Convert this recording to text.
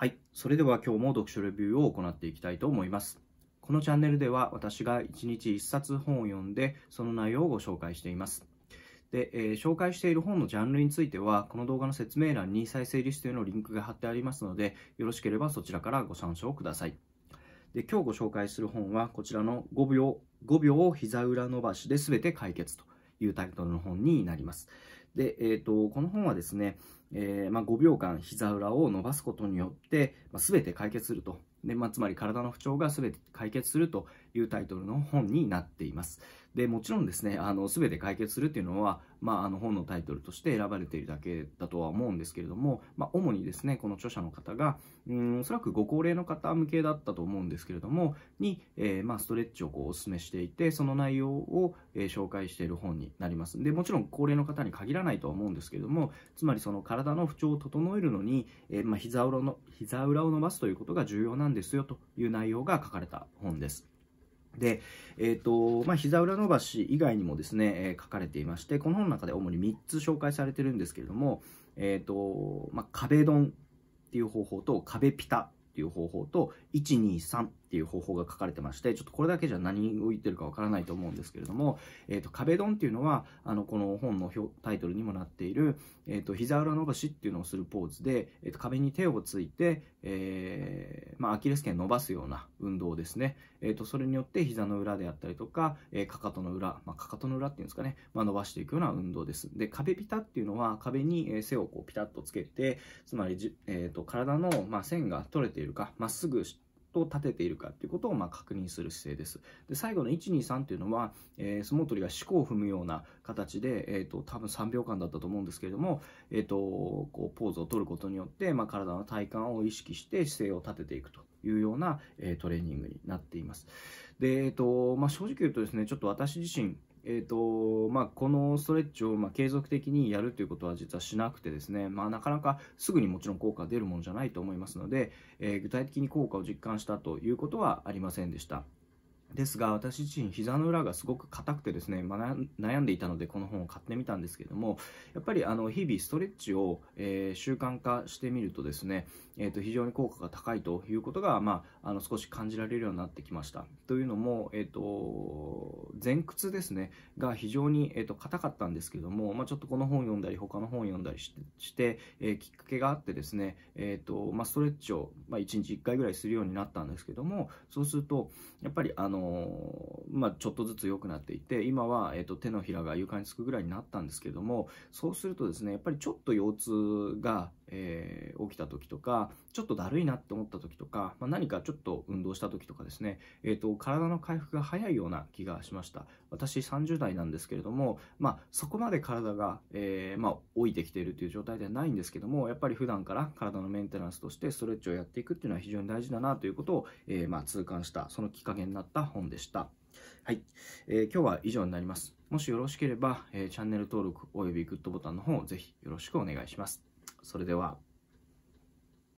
はい。それでは今日も読書レビューを行っていきたいと思います。このチャンネルでは私が1日1冊本を読んで、その内容をご紹介しています。で、えー、紹介している本のジャンルについては、この動画の説明欄に再生リストへのリンクが貼ってありますので、よろしければそちらからご参照ください。で今日ご紹介する本は、こちらの5秒 ,5 秒を膝裏伸ばしで全て解決というタイトルの本になります。で、えーと、とこの本はですね、えー、まあ、5秒間膝裏を伸ばすことによって、まあ、全て解決するとで、まあ、つまり体の不調が全て解決するというタイトルの本になっていますでもちろんですねあの全て解決するっていうのは、まあ、あの本のタイトルとして選ばれているだけだとは思うんですけれども、まあ、主にですねこの著者の方がうんおそらくご高齢の方向けだったと思うんですけれどもに、えー、まあ、ストレッチをこうお勧めしていてその内容を、えー、紹介している本になりますでもちろん高齢の方に限らないとは思うんですけれどもつまりその体の不調を整えるのに、えー、まあ、膝裏の膝裏を伸ばすということが重要なんですよという内容が書かれた本です。で、えーとまあ、膝裏伸ばし以外にもですね、えー、書かれていましてこの本の中で主に3つ紹介されてるんですけれども、えーとまあ、壁ドンっていう方法と壁ピタっていう方法と123っていう方法が書かれてまして、ちょっとこれだけじゃ何を言ってるかわからないと思うんですけれども、えっ、ー、と、壁ドンっていうのは、あの、この本のタイトルにもなっている、えっ、ー、と、膝裏伸ばしっていうのをするポーズで、えっ、ー、と、壁に手をついて、えー、まあ、アキレス腱伸ばすような運動ですね。えっ、と、それによって膝の裏であったりとか、えー、かかとの裏、まあ、かかとの裏っていうんですかね、まあ、伸ばしていくような運動です。で、壁ピタっていうのは、壁に背をこうピタッとつけて、つまりじ、えっ、と、体の、まあ、線が取れているか、まっすぐして、を立てているかっていうことをまあ確認する姿勢です。で最後の123っていうのは、えー、相撲取りが思考を踏むような形で、えーと、多分3秒間だったと思うんですけれども、えーと、とこうポーズを取ることによって、まあ、体の体幹を意識して姿勢を立てていくというような、えー、トレーニングになっています。でえーとまあ、正直言うとですねちょっと私自身えーとまあ、このストレッチをま継続的にやるということは実はしなくてですね、まあ、なかなかすぐにもちろん効果が出るものじゃないと思いますので、えー、具体的に効果を実感したということはありませんでした。ですが私自身膝の裏がすごく硬くてですね、まあ、悩んでいたのでこの本を買ってみたんですけれどもやっぱりあの日々ストレッチを、えー、習慣化してみるとですね、えー、と非常に効果が高いということが、まあ、あの少し感じられるようになってきましたというのも、えーと、前屈ですねが非常に、えーと、硬かったんですけども、まあ、ちょっとこの本を読んだり他の本を読んだりして、えー、きっかけがあってですね、えーとまあ、ストレッチを、まあ、1日1回ぐらいするようになったんですけどもそうするとやっぱりあののまあ、ちょっとずつ良くなっていて今は、えーと、手のひらが床につくぐらいになったんですけどもそうするとですねやっぱりちょっと腰痛が、えー、起きた時とかちょっとだるいなって思った時とか、まあ、何かちょっと運動した時とかですね、えーと、体の回復が早いような気がしました私30代なんですけれども、まあ、そこまで体が、えー、まあ、老いてきているという状態ではないんですけどもやっぱり普段から体のメンテナンスとしてストレッチをやっていくっていうのは非常に大事だなということを、えー、まあ、痛感したそのきっかけになった本でした。はい、えー、今日は以上になります。もしよろしければ、えー、チャンネル登録およびグッドボタンの方ぜひよろしくお願いします。それでは。